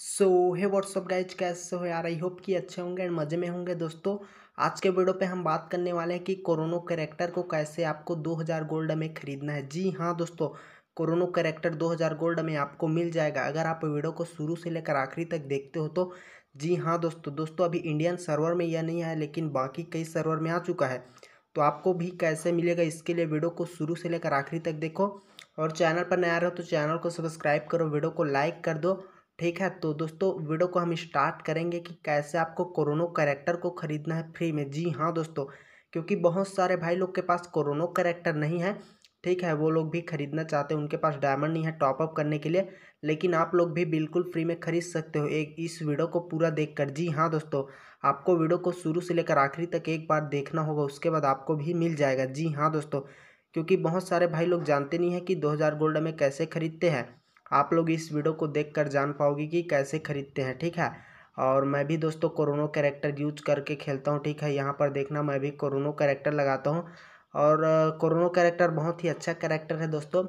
सो है what's up guys कैसे हो यार आई होप कि अच्छे होंगे एंड मज़े में होंगे दोस्तों आज के वीडियो पे हम बात करने वाले हैं कि कोरोनो करेक्टर को कैसे आपको 2000 गोल्ड में ख़रीदना है जी हाँ दोस्तों कोरोनो करेक्टर 2000 गोल्ड में आपको मिल जाएगा अगर आप वीडियो को शुरू से लेकर आखिरी तक देखते हो तो जी हाँ दोस्तों दोस्तों अभी इंडियन सर्वर में यह नहीं आया लेकिन बाकी कई सर्वर में आ चुका है तो आपको भी कैसे मिलेगा इसके लिए वीडियो को शुरू से लेकर आखिरी तक देखो और चैनल पर नया रहो तो चैनल को सब्सक्राइब करो वीडियो को लाइक कर दो ठीक है तो दोस्तों वीडियो को हम स्टार्ट करेंगे कि कैसे आपको कोरोनो करेक्टर को ख़रीदना है फ्री में जी हाँ दोस्तों क्योंकि बहुत सारे भाई लोग के पास कोरोनो करेक्टर नहीं है ठीक है वो लोग भी ख़रीदना चाहते हैं उनके पास डायमंड नहीं है टॉपअप करने के लिए लेकिन आप लोग भी बिल्कुल फ्री में ख़रीद सकते हो एक इस वीडियो को पूरा देखकर जी हाँ दोस्तों आपको वीडियो को शुरू से लेकर आखिरी तक एक बार देखना होगा उसके बाद आपको भी मिल जाएगा जी हाँ दोस्तों क्योंकि बहुत सारे भाई लोग जानते नहीं हैं कि दो गोल्ड में कैसे ख़रीदते हैं आप लोग इस वीडियो को देख कर जान पाओगे कि कैसे खरीदते हैं ठीक है और मैं भी दोस्तों कोरोनो कैरेक्टर यूज करके खेलता हूँ ठीक है यहाँ पर देखना मैं भी कोरोनो कैरेक्टर लगाता हूँ और कोरोनो कैरेक्टर बहुत ही अच्छा कैरेक्टर है दोस्तों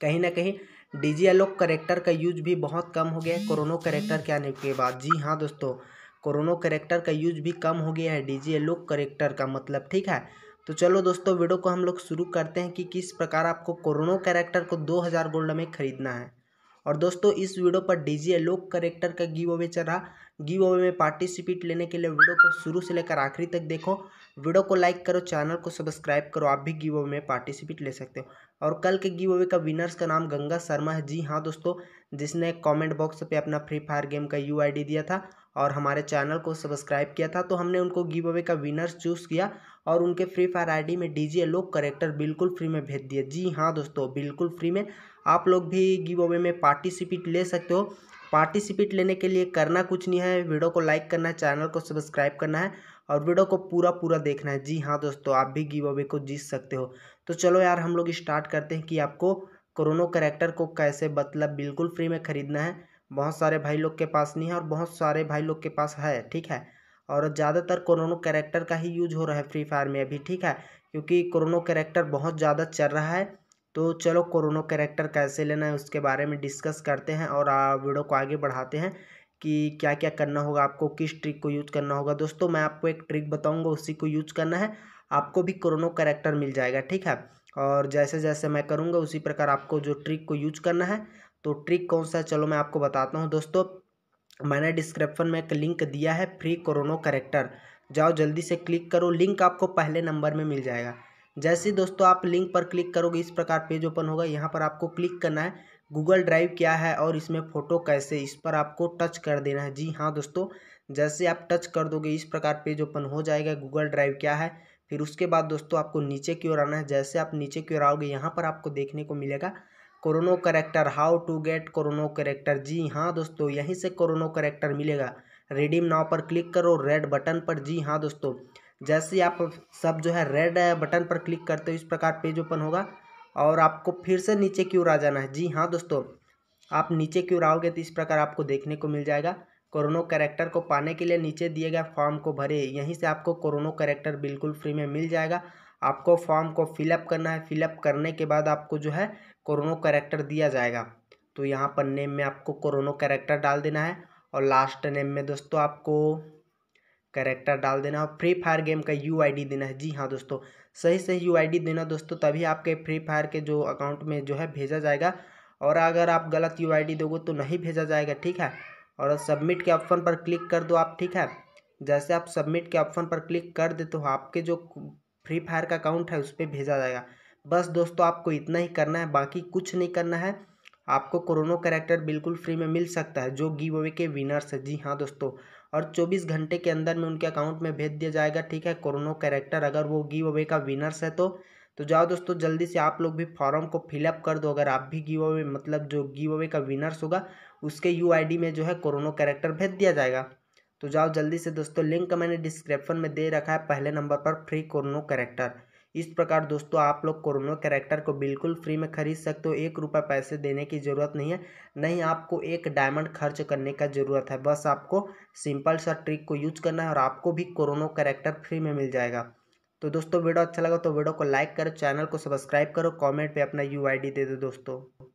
कहीं ना कहीं डीजी एलोक करेक्टर का यूज भी बहुत कम हो गया है कोरोनो करेक्टर के आने के बाद जी हाँ दोस्तों कोरोनो करेक्टर का यूज भी कम हो गया है डीजी एलोक करेक्टर का मतलब ठीक है तो चलो दोस्तों वीडियो को हम लोग शुरू करते हैं कि किस प्रकार आपको कोरोनो कैरेक्टर को 2000 गोल्ड में खरीदना है और दोस्तों इस वीडियो पर डीजी एलोक करेक्टर का गिव अवे चल रहा गिव अवे में पार्टिसिपेट लेने के लिए वीडियो को शुरू से लेकर आखिरी तक देखो वीडियो को लाइक करो चैनल को सब्सक्राइब करो आप भी गिव अवे में पार्टिसिपेट ले सकते हो और कल के गिव अवे का विनर्स का नाम गंगा शर्मा है जी हाँ दोस्तों जिसने कमेंट बॉक्स पे अपना फ्री फायर गेम का यू दिया था और हमारे चैनल को सब्सक्राइब किया था तो हमने उनको गिव अवे का विनर्स चूज़ किया और उनके फ्री फायर आईडी में डीजे लोग करेक्टर बिल्कुल फ्री में भेज दिया जी हाँ दोस्तों बिल्कुल फ्री में आप लोग भी गिव अवे में पार्टिसिपेट ले सकते हो पार्टिसिपेट लेने के लिए करना कुछ नहीं है वीडियो को लाइक करना है चैनल को सब्सक्राइब करना है और वीडियो को पूरा पूरा देखना है जी हाँ दोस्तों आप भी गिव अवे को जीत सकते हो तो चलो यार हम लोग स्टार्ट करते हैं कि आपको कोरोनो करेक्टर को कैसे मतलब बिल्कुल फ्री में ख़रीदना है बहुत सारे भाई लोग के पास नहीं है और बहुत सारे भाई लोग के पास है ठीक है और ज़्यादातर कोरोनो कैरेक्टर का ही यूज हो रहा है फ्री फायर में अभी ठीक है क्योंकि कोरोनो कैरेक्टर बहुत ज़्यादा चल रहा है तो चलो कोरोनो कैरेक्टर कैसे लेना है उसके बारे में डिस्कस करते हैं और वीडियो को आगे बढ़ाते हैं कि क्या क्या करना होगा आपको किस ट्रिक को यूज करना होगा दोस्तों मैं आपको एक ट्रिक बताऊंगा उसी को यूज करना है आपको भी कोरोनो कैरेक्टर मिल जाएगा ठीक है और जैसे जैसे मैं करूँगा उसी प्रकार आपको जो ट्रिक को यूज करना है तो ट्रिक कौन सा है चलो मैं आपको बताता हूँ दोस्तों मैंने डिस्क्रिप्शन में एक लिंक दिया है फ्री कोरोनो करेक्टर जाओ जल्दी से क्लिक करो लिंक आपको पहले नंबर में मिल जाएगा जैसे दोस्तों आप लिंक पर क्लिक करोगे इस प्रकार पेज ओपन होगा यहाँ पर आपको क्लिक करना है गूगल ड्राइव क्या है और इसमें फ़ोटो कैसे इस पर आपको टच कर देना है जी हाँ दोस्तों जैसे आप टच कर दोगे इस प्रकार पेज ओपन हो जाएगा गूगल ड्राइव क्या है फिर उसके बाद दोस्तों आपको नीचे की ओर आना है जैसे आप नीचे की ओर आओगे यहाँ पर आपको देखने को मिलेगा Chrono character how to get Chrono character जी हाँ दोस्तों यहीं से कोरोनो करेक्टर मिलेगा रिडीम नाव पर क्लिक करो रेड बटन पर जी हाँ दोस्तों जैसे आप सब जो है रेड बटन पर क्लिक करते हो इस प्रकार पेज ओपन होगा और आपको फिर से नीचे की ओर आ जाना है जी हाँ दोस्तों आप नीचे की ओर आओगे तो इस प्रकार आपको देखने को मिल जाएगा कोरोनो करेक्टर को पाने के लिए नीचे दिए गए फॉर्म को भरे यहीं से आपको कोरोनो करेक्टर बिल्कुल फ्री में मिल जाएगा आपको फॉर्म को फिलअप करना है फिलअप करने के बाद आपको जो है कोरोनो करेक्टर दिया जाएगा तो यहाँ पर नेम में आपको कोरोनो करेक्टर डाल देना है और लास्ट नेम में दोस्तों आपको करेक्टर डाल देना और फ्री फायर गेम का यू आई डी देना है जी हाँ दोस्तों सही सही यू आई डी देना दोस्तों तभी आपके फ्री फायर के जो अकाउंट में जो है भेजा जाएगा और अगर आप गलत यू आई डी दोगे तो नहीं भेजा जाएगा ठीक है और सबमिट के ऑप्शन पर क्लिक कर दो आप ठीक है जैसे आप सबमिट के ऑप्शन पर क्लिक कर दे तो आपके जो फ्री फायर का अकाउंट है उस पर भेजा जाएगा बस दोस्तों आपको इतना ही करना है बाकी कुछ नहीं करना है आपको कोरोनो करेक्टर बिल्कुल फ्री में मिल सकता है जो गिव अवे के विनर्स है जी हाँ दोस्तों और 24 घंटे के अंदर में उनके अकाउंट में भेज दिया जाएगा ठीक है कोरोनो करेक्टर अगर वो गिव अवे का विनर्स है तो तो जाओ दोस्तों जल्दी से आप लोग भी फॉर्म को फिलअप कर दो अगर आप भी गिव अवे मतलब जो गिव अवे का विनर्स होगा उसके यू में जो है कोरोनो करेक्टर भेज दिया जाएगा तो जाओ जल्दी से दोस्तों लिंक मैंने डिस्क्रिप्शन में दे रखा है पहले नंबर पर फ्री कोरोनो करेक्टर इस प्रकार दोस्तों आप लोग कोरोनो कैरेक्टर को बिल्कुल फ्री में खरीद सकते हो एक रुपये पैसे देने की ज़रूरत नहीं है नहीं आपको एक डायमंड खर्च करने का ज़रूरत है बस आपको सिंपल सा ट्रिक को यूज करना है और आपको भी कोरोनो कैरेक्टर फ्री में मिल जाएगा तो दोस्तों वीडियो अच्छा लगा तो वीडियो को लाइक करो चैनल को सब्सक्राइब करो कॉमेंट पर अपना यू दे दो दोस्तों